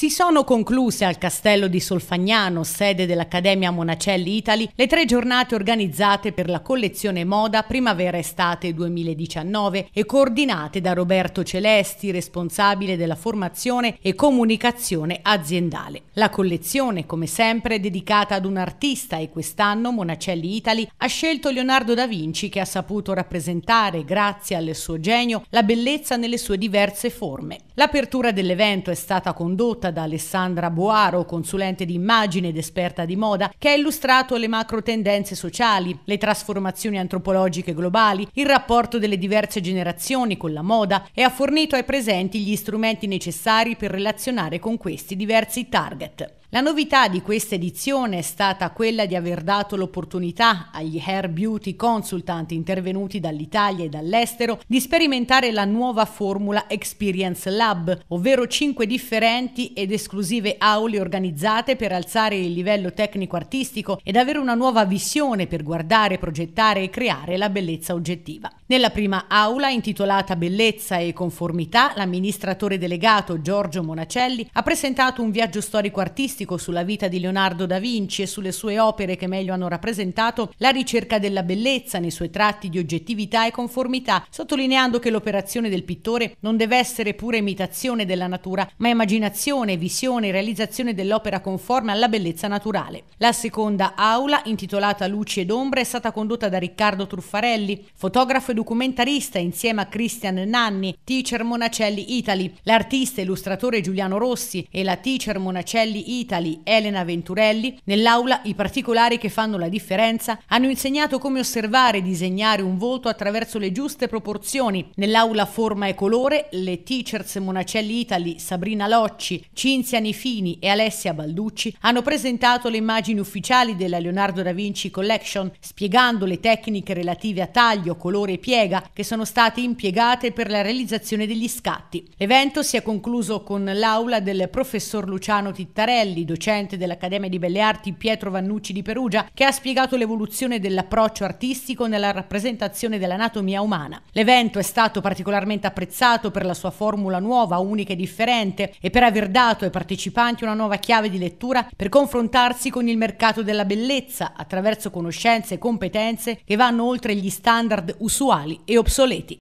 Si sono concluse al castello di Solfagnano, sede dell'Accademia Monacelli Italy, le tre giornate organizzate per la collezione moda primavera-estate 2019 e coordinate da Roberto Celesti, responsabile della formazione e comunicazione aziendale. La collezione, come sempre, è dedicata ad un artista e quest'anno Monacelli Italy ha scelto Leonardo da Vinci che ha saputo rappresentare, grazie al suo genio, la bellezza nelle sue diverse forme. L'apertura dell'evento è stata condotta tenuta da Alessandra Boaro, consulente di immagine ed esperta di moda, che ha illustrato le macro tendenze sociali, le trasformazioni antropologiche globali, il rapporto delle diverse generazioni con la moda e ha fornito ai presenti gli strumenti necessari per relazionare con questi diversi target. La novità di questa edizione è stata quella di aver dato l'opportunità agli hair beauty consultant intervenuti dall'Italia e dall'estero di sperimentare la nuova formula Experience Lab, ovvero cinque differenti ed esclusive aule organizzate per alzare il livello tecnico-artistico ed avere una nuova visione per guardare, progettare e creare la bellezza oggettiva. Nella prima aula, intitolata Bellezza e conformità, l'amministratore delegato Giorgio Monacelli ha presentato un viaggio storico-artistico artistico sulla vita di Leonardo da Vinci e sulle sue opere che meglio hanno rappresentato la ricerca della bellezza nei suoi tratti di oggettività e conformità, sottolineando che l'operazione del pittore non deve essere pura imitazione della natura, ma immaginazione, visione e realizzazione dell'opera conforme alla bellezza naturale. La seconda aula, intitolata Luci ed ombre, è stata condotta da Riccardo Truffarelli, fotografo e documentarista insieme a Christian Nanni, teacher Monacelli Italy, l'artista e illustratore Giuliano Rossi e la teacher Monacelli Italy Italy Elena Venturelli, nell'aula i particolari che fanno la differenza hanno insegnato come osservare e disegnare un volto attraverso le giuste proporzioni. Nell'aula Forma e Colore le teachers Monacelli Italy Sabrina Locci, Cinzia Nifini e Alessia Balducci hanno presentato le immagini ufficiali della Leonardo da Vinci Collection, spiegando le tecniche relative a taglio, colore e piega che sono state impiegate per la realizzazione degli scatti. L'evento si è concluso con l'aula del professor Luciano Tittarelli Castelli, docente dell'Accademia di Belle Arti Pietro Vannucci di Perugia, che ha spiegato l'evoluzione dell'approccio artistico nella rappresentazione dell'anatomia umana. L'evento è stato particolarmente apprezzato per la sua formula nuova, unica e differente e per aver dato ai partecipanti una nuova chiave di lettura per confrontarsi con il mercato della bellezza attraverso conoscenze e competenze che vanno oltre gli standard usuali e obsoleti.